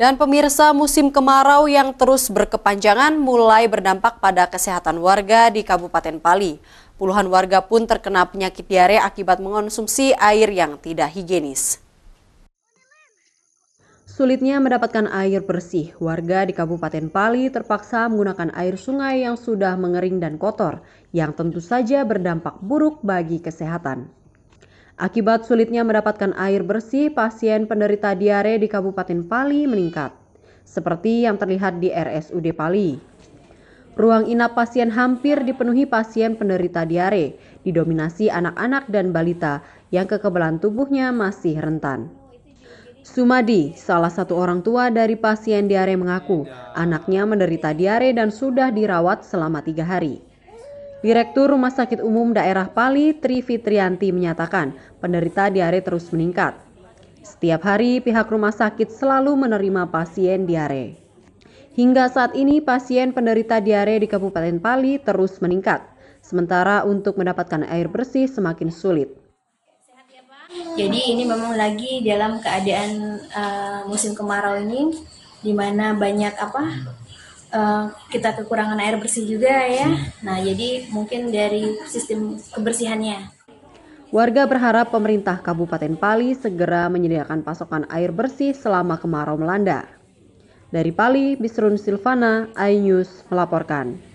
Dan pemirsa musim kemarau yang terus berkepanjangan mulai berdampak pada kesehatan warga di Kabupaten Pali. Puluhan warga pun terkena penyakit diare akibat mengonsumsi air yang tidak higienis. Sulitnya mendapatkan air bersih, warga di Kabupaten Pali terpaksa menggunakan air sungai yang sudah mengering dan kotor, yang tentu saja berdampak buruk bagi kesehatan. Akibat sulitnya mendapatkan air bersih, pasien penderita diare di Kabupaten Pali meningkat, seperti yang terlihat di RSUD Pali. Ruang inap pasien hampir dipenuhi pasien penderita diare, didominasi anak-anak dan balita yang kekebalan tubuhnya masih rentan. Sumadi, salah satu orang tua dari pasien diare mengaku, anaknya menderita diare dan sudah dirawat selama tiga hari. Direktur Rumah Sakit Umum Daerah Pali Tri Fitrianti menyatakan penderita diare terus meningkat. Setiap hari pihak rumah sakit selalu menerima pasien diare. Hingga saat ini pasien penderita diare di Kabupaten Pali terus meningkat. Sementara untuk mendapatkan air bersih semakin sulit. Jadi ini memang lagi dalam keadaan uh, musim kemarau ini di mana banyak apa Eh, kita kekurangan air bersih juga ya. Hmm. Nah, jadi mungkin dari sistem kebersihannya. Warga berharap pemerintah Kabupaten Pali segera menyediakan pasokan air bersih selama kemarau melanda. Dari Pali, Bisrun Silvana, iNews melaporkan.